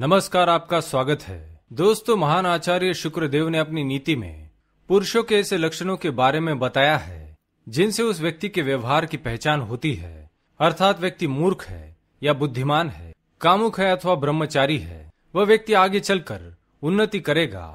नमस्कार आपका स्वागत है दोस्तों महान आचार्य शुक्रदेव ने अपनी नीति में पुरुषों के ऐसे लक्षणों के बारे में बताया है जिनसे उस व्यक्ति के व्यवहार की पहचान होती है अर्थात व्यक्ति मूर्ख है या बुद्धिमान है कामुक है अथवा ब्रह्मचारी है वह व्यक्ति आगे चलकर उन्नति करेगा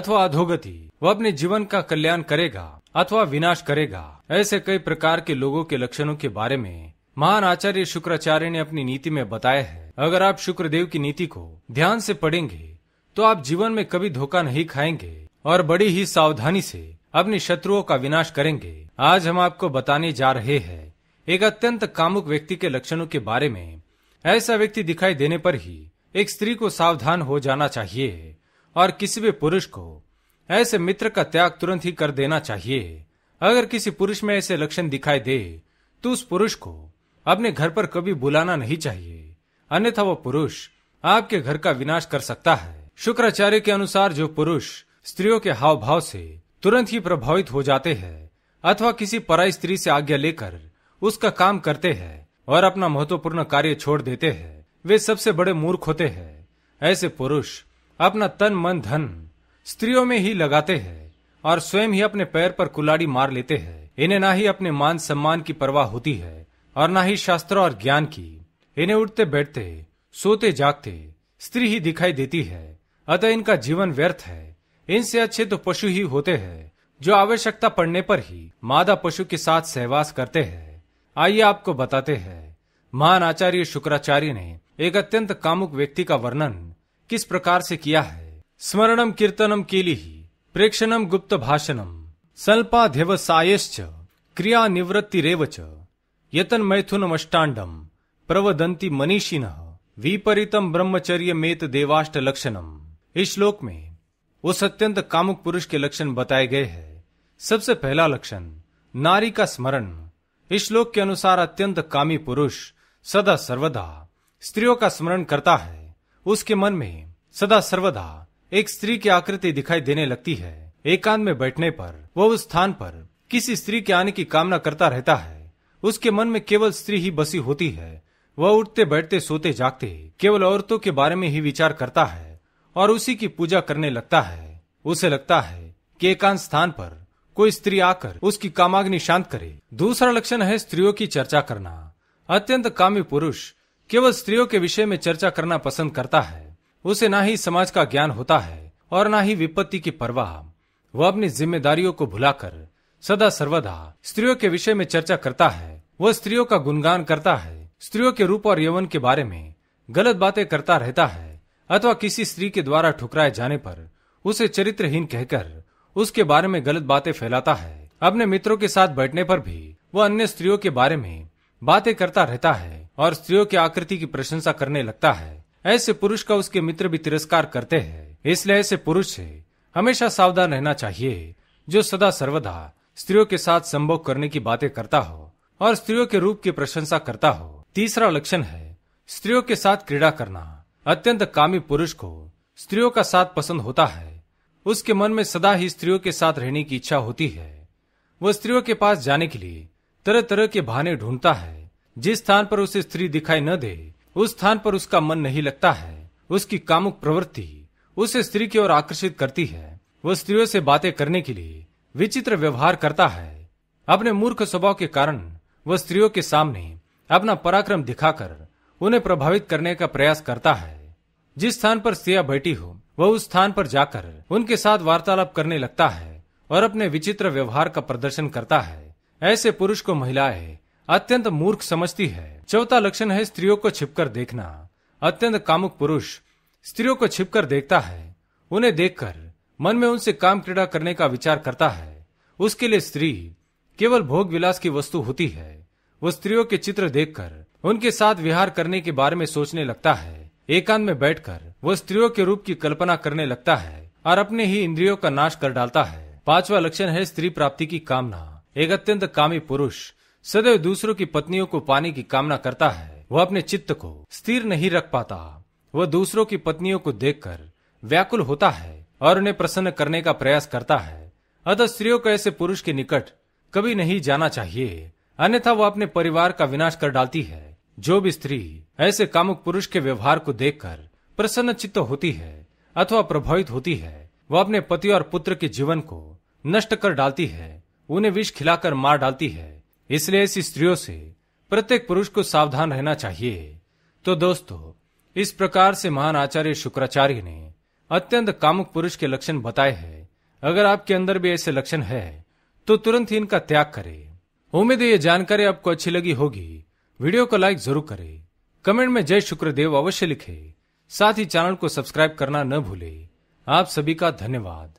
अथवा अधोगति वह अपने जीवन का कल्याण करेगा अथवा विनाश करेगा ऐसे कई प्रकार के लोगों के लक्षणों के बारे में महान आचार्य शुक्राचार्य ने अपनी नीति में बताया है अगर आप शुक्रदेव की नीति को ध्यान से पढ़ेंगे तो आप जीवन में कभी धोखा नहीं खाएंगे और बड़ी ही सावधानी से अपने शत्रुओं का विनाश करेंगे आज हम आपको बताने जा रहे हैं एक अत्यंत कामुक व्यक्ति के लक्षणों के बारे में ऐसा व्यक्ति दिखाई देने पर ही एक स्त्री को सावधान हो जाना चाहिए और किसी भी पुरुष को ऐसे मित्र का त्याग तुरंत ही कर देना चाहिए अगर किसी पुरुष में ऐसे लक्षण दिखाई दे तो उस पुरुष को अपने घर पर कभी बुलाना नहीं चाहिए अन्यथा वो पुरुष आपके घर का विनाश कर सकता है शुक्राचार्य के अनुसार जो पुरुष स्त्रियों के हाव भाव से तुरंत ही प्रभावित हो जाते हैं अथवा किसी पराई स्त्री से आज्ञा लेकर उसका काम करते हैं और अपना महत्वपूर्ण कार्य छोड़ देते हैं वे सबसे बड़े मूर्ख होते हैं ऐसे पुरुष अपना तन मन धन स्त्रियों में ही लगाते हैं और स्वयं ही अपने पैर पर कुलाड़ी मार लेते हैं इन्हें ना ही अपने मान सम्मान की परवाह होती है और ना ही शास्त्र और ज्ञान की इन्हें उठते बैठते सोते जागते स्त्री ही दिखाई देती है अतः इनका जीवन व्यर्थ है इनसे अच्छे तो पशु ही होते हैं जो आवश्यकता पड़ने पर ही मादा पशु के साथ सहवास करते हैं आइए आपको बताते हैं महान आचार्य शुक्राचार्य ने एक अत्यंत कामुक व्यक्ति का वर्णन किस प्रकार से किया है स्मरणम कीर्तनम केली प्रेक्षणम गुप्त भाषणम सल्पाध्यवसायश्च क्रिया निवृत्ति रेवच यतन मैथुन मैथुनमष्टाण्डम प्रवदंती मनीषिन विपरीतम ब्रह्मचर्य मेत देवाष्ट लक्षणम इस श्लोक में उस अत्यंत कामुक पुरुष के लक्षण बताए गए हैं सबसे पहला लक्षण नारी का स्मरण इस श्लोक के अनुसार अत्यंत कामी पुरुष सदा सर्वदा स्त्रियों का स्मरण करता है उसके मन में सदा सर्वदा एक स्त्री की आकृति दिखाई देने लगती है एकांत में बैठने पर वह उस स्थान पर किसी स्त्री के आने की कामना करता रहता है उसके मन में केवल स्त्री ही बसी होती है वह उठते बैठते सोते जागते केवल औरतों के बारे में ही विचार करता है और उसी की पूजा करने लगता है उसे लगता है कि एकांत स्थान पर कोई स्त्री आकर उसकी कामाग्नि शांत करे दूसरा लक्षण है स्त्रियों की चर्चा करना अत्यंत कामी पुरुष केवल स्त्रियों के विषय में चर्चा करना पसंद करता है उसे ना ही समाज का ज्ञान होता है और ना ही विपत्ति की परवाह वह अपनी जिम्मेदारियों को भुलाकर सदा सर्वदा स्त्रियों के विषय में चर्चा करता है वह स्त्रियों का गुणगान करता है स्त्रियों के रूप और यवन के बारे में गलत बातें करता रहता है अथवा किसी स्त्री के द्वारा ठुकराए जाने पर उसे चरित्रहीन कहकर उसके बारे में गलत बातें फैलाता है अपने मित्रों के साथ बैठने पर भी वह अन्य स्त्रियों के बारे में बातें करता रहता है और स्त्रियों की आकृति की प्रशंसा करने लगता है ऐसे पुरुष का उसके मित्र भी तिरस्कार करते हैं इसलिए ऐसे पुरुष से हमेशा सावधान रहना चाहिए जो सदा सर्वदा स्त्रियों के साथ संभोग करने की बातें करता हो और स्त्रियों के रूप की प्रशंसा करता हो तीसरा लक्षण है स्त्रियों के साथ क्रीड़ा करना अत्यंत कामी पुरुष को स्त्रियों का साथ पसंद होता है उसके मन में सदा ही स्त्रियों के साथ रहने की इच्छा होती है वह स्त्रियों के पास जाने के लिए तरह तरह के बहाने ढूंढता है जिस स्थान पर उसे स्त्री दिखाई न दे उस स्थान पर उसका मन नहीं लगता है उसकी कामुक प्रवृत्ति उसे स्त्री की ओर आकर्षित करती है वह स्त्रियों से बातें करने के लिए विचित्र व्यवहार करता है अपने मूर्ख स्वभाव के कारण वह स्त्रियों के सामने अपना पराक्रम दिखाकर उन्हें प्रभावित करने का प्रयास करता है जिस स्थान पर स्त्रिया बैठी हो वह उस स्थान पर जाकर उनके साथ वार्तालाप करने लगता है और अपने विचित्र व्यवहार का प्रदर्शन करता है ऐसे पुरुष को महिलाएं अत्यंत मूर्ख समझती है चौथा लक्षण है स्त्रियों को छिपकर देखना अत्यंत कामुक पुरुष स्त्रियों को छिपकर देखता है उन्हें देखकर मन में उनसे काम क्रीड़ा करने का विचार करता है उसके लिए स्त्री केवल भोग विलास की वस्तु होती है वो स्त्रियों के चित्र देखकर उनके साथ विहार करने के बारे में सोचने लगता है एकांत में बैठकर वो स्त्रियों के रूप की कल्पना करने लगता है और अपने ही इंद्रियों का नाश कर डालता है पांचवा लक्षण है स्त्री प्राप्ति की कामना एक अत्यंत कामी पुरुष सदैव दूसरों की पत्नियों को पाने की कामना करता है वह अपने चित्त को स्थिर नहीं रख पाता वह दूसरों की पत्नियों को देखकर व्याकुल होता है और उन्हें प्रसन्न करने का प्रयास करता है अतः स्त्रियों को ऐसे पुरुष के निकट कभी नहीं जाना चाहिए अन्यथा वो अपने परिवार का विनाश कर डालती है जो भी स्त्री ऐसे कामुक पुरुष के व्यवहार को देखकर प्रसन्न चित्त होती है अथवा प्रभावित होती है वह अपने पति और पुत्र के जीवन को नष्ट कर डालती है उन्हें विष खिलाकर मार डालती है इसलिए ऐसी स्त्रियों से प्रत्येक पुरुष को सावधान रहना चाहिए तो दोस्तों इस प्रकार से महान आचार्य शुक्राचार्य ने अत्यंत कामुक पुरुष के लक्षण बताए हैं अगर आपके अंदर भी ऐसे लक्षण है तो तुरंत ही इनका त्याग करे उम्मीद है ये जानकारी आपको अच्छी लगी होगी वीडियो को लाइक जरूर करें कमेंट में जय शुक्रदेव अवश्य लिखें साथ ही चैनल को सब्सक्राइब करना न भूले आप सभी का धन्यवाद